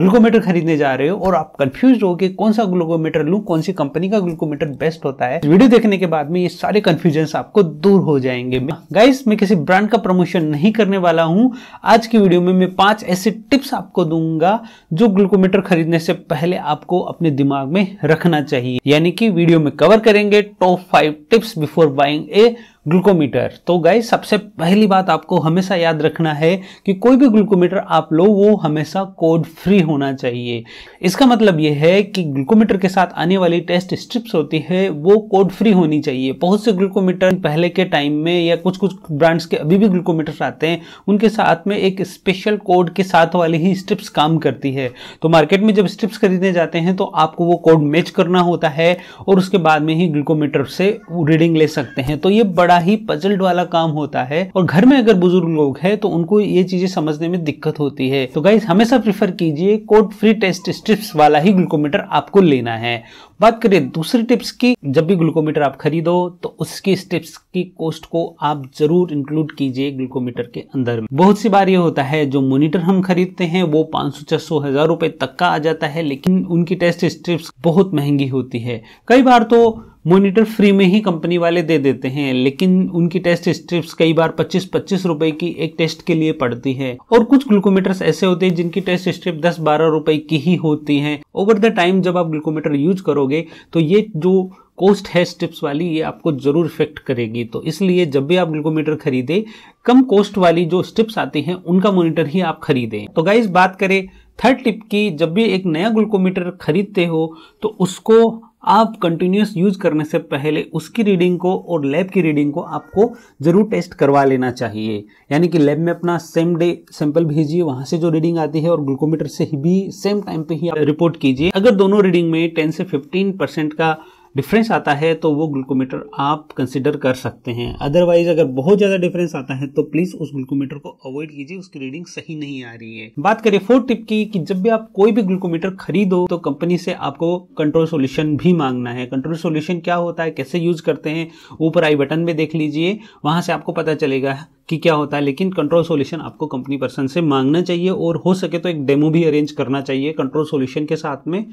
glucometer खरीदने जा रहे हो और आप कंफ्यूज हो कि कौन सा ग्लूकोमीटर लूँ कौन सी कंपनी का ग्लूकोमीटर बेस्ट होता है वीडियो देखने के बाद में ये सारे कंफ्यूजन आपको दूर हो जाएंगे गाइस मैं किसी ब्रांड का प्रमोशन नहीं करने वाला हूँ आज की वीडियो में मैं पांच ऐसे टिप्स आपको दूंगा जो ग्लूकोमीटर खरीदने से पहले आपको अपने दिमाग में रखना चाहिए यानी कि वीडियो में कवर करेंगे top five tips before buying a glucometer तो गाय सबसे पहली बात आपको हमेशा याद रखना है कि कोई भी ग्लूकोमीटर आप लो वो हमेशा कोड फ्री होना चाहिए इसका मतलब ये है कि ग्लूकोमीटर के साथ आने वाली टेस्ट स्ट्रिप्स होती है वो कोड फ्री होनी चाहिए बहुत से ग्लूकोमीटर पहले के टाइम में या कुछ कुछ ब्रांड्स के अभी भी ग्लूकोमीटर आते हैं उनके साथ में एक स्पेशल कोड के साथ वाली ही स्ट्रिप्स काम करती है तो मार्केट में जब स्ट्रिप्स खरीदने जाते हैं तो आपको वो कोड मैच करना होता है और उसके बाद में ही ग्लूकोमीटर से रीडिंग ले सकते हैं तो ये बड़ा बड़ा ही पजल्ड वाला काम होता है और घर में अगर बुजुर्ग लोग हैं तो उनको ये चीजें समझने में दिक्कत होती है तो गाइज हमेशा प्रीफर कीजिए कोड फ्री टेस्ट स्ट्रिप्स वाला ही ग्लूकोमीटर आपको लेना है बात करें दूसरी टिप्स की जब भी ग्लूकोमीटर आप खरीदो तो उसकी स्टेप्स की कॉस्ट को आप जरूर इंक्लूड कीजिए ग्लूकोमीटर के अंदर बहुत सी बार ये होता है जो मॉनिटर हम खरीदते हैं वो पाँच सौ छह सौ हजार रुपए तक का आ जाता है लेकिन उनकी टेस्ट स्ट्रिप्स बहुत महंगी होती है कई बार तो मोनिटर फ्री में ही कंपनी वाले दे देते हैं लेकिन उनकी टेस्ट स्ट्रिप्स कई बार 25-25 रुपए की एक टेस्ट के लिए पड़ती है और कुछ ग्लूकोमीटर्स ऐसे होते हैं जिनकी टेस्ट स्ट्रिप 10-12 रुपए की ही होती है ओवर द टाइम जब आप ग्लूकोमीटर यूज करोगे तो ये जो कॉस्ट है स्ट्रिप्स वाली ये आपको ज़रूर इफेक्ट करेगी तो इसलिए जब भी आप ग्लूकोमीटर खरीदें कम कॉस्ट वाली जो स्ट्रिप्स आती हैं उनका मोनिटर ही आप खरीदें तो गाइज बात करें थर्ड टिप की जब भी एक नया ग्लूकोमीटर खरीदते हो तो उसको आप कंटिन्यूस यूज करने से पहले उसकी रीडिंग को और लैब की रीडिंग को आपको ज़रूर टेस्ट करवा लेना चाहिए यानी कि लैब में अपना सेम डे सैंपल भेजिए वहाँ से जो रीडिंग आती है और ग्लूकोमीटर से भी सेम टाइम पे ही आप रिपोर्ट कीजिए अगर दोनों रीडिंग में टेन से फिफ्टीन परसेंट का डिफरेंस आता है तो वो ग्लूकोमीटर आप कंसिडर कर सकते हैं अदरवाइज अगर बहुत ज़्यादा डिफरेंस आता है तो प्लीज़ उस ग्लूकोमीटर को अवॉइड कीजिए उसकी रीडिंग सही नहीं आ रही है बात करें फोर्थ टिप की कि जब भी आप कोई भी ग्लूकोमीटर खरीदो तो कंपनी से आपको कंट्रोल सोल्यूशन भी मांगना है कंट्रोल सोल्यूशन क्या होता है कैसे यूज करते हैं ऊपर आई बटन में देख लीजिए वहां से आपको पता चलेगा कि क्या होता है लेकिन कंट्रोल सॉल्यूशन आपको कंपनी पर्सन से मांगना चाहिए और हो सके तो एक डेमो भी अरेंज करना चाहिए कंट्रोल सॉल्यूशन के साथ में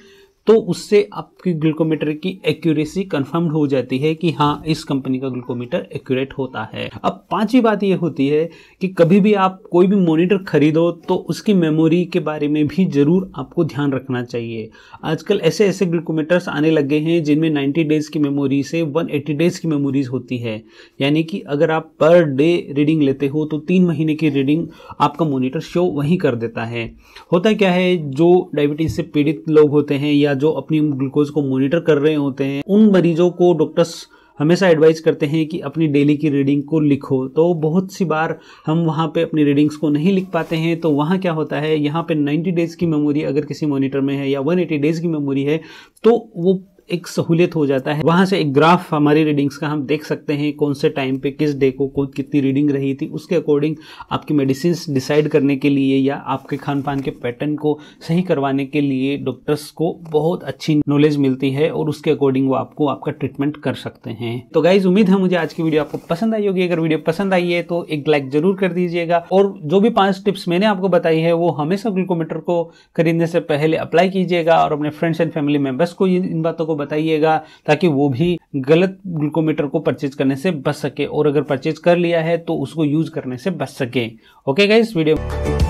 तो उससे आपकी ग्लूकोमीटर की एक्यूरेसी कंफर्म हो जाती है कि हाँ इस कंपनी का ग्लूकोमीटर एक्यूरेट होता है अब पांचवी बात यह होती है कि कभी भी आप कोई भी मॉनिटर खरीदो तो उसकी मेमोरी के बारे में भी ज़रूर आपको ध्यान रखना चाहिए आजकल ऐसे ऐसे ग्लूकोमीटर्स आने लगे हैं जिनमें 90 डेज़ की मेमोरी से 180 डेज़ की मेमोरीज होती है यानी कि अगर आप पर डे रीडिंग लेते हो तो तीन महीने की रीडिंग आपका मोनिटर शो वहीं कर देता है होता क्या है जो डायबिटीज़ से पीड़ित लोग होते हैं या या जो अपनी ग्लूकोज को मॉनिटर कर रहे होते हैं उन मरीजों को डॉक्टर्स हमेशा एडवाइस करते हैं कि अपनी डेली की रीडिंग को लिखो तो बहुत सी बार हम वहाँ पे अपनी रीडिंग्स को नहीं लिख पाते हैं तो वहाँ क्या होता है यहाँ पे 90 डेज़ की मेमोरी अगर किसी मॉनिटर में है या 180 डेज़ की मेमोरी है तो वो एक सहूलियत हो जाता है वहां से एक ग्राफ हमारी रीडिंग्स का हम देख सकते हैं कौन से टाइम पे किस डे को कौन कितनी रीडिंग रही थी उसके अकॉर्डिंग आपकी मेडिसिन डिसाइड करने के लिए या आपके खान पान के पैटर्न को सही करवाने के लिए डॉक्टर्स को बहुत अच्छी नॉलेज मिलती है और उसके अकॉर्डिंग वो आपको आपका ट्रीटमेंट कर सकते हैं तो गाइज उम्मीद है मुझे आज की वीडियो आपको पसंद आई होगी अगर वीडियो पसंद आई है तो एक लाइक जरूर कर दीजिएगा और जो भी पांच टिप्स मैंने आपको बताई है वो हमेशा ग्लूकोमीटर को खरीदने से पहले अप्लाई कीजिएगा और अपने फ्रेंड्स एंड फैमिली मेंबर्स को इन बातों को को बताइएगा ताकि वो भी गलत ग्लूकोमीटर को परचेज करने से बच सके और अगर परचेज कर लिया है तो उसको यूज करने से बच सके ओके गाइस वीडियो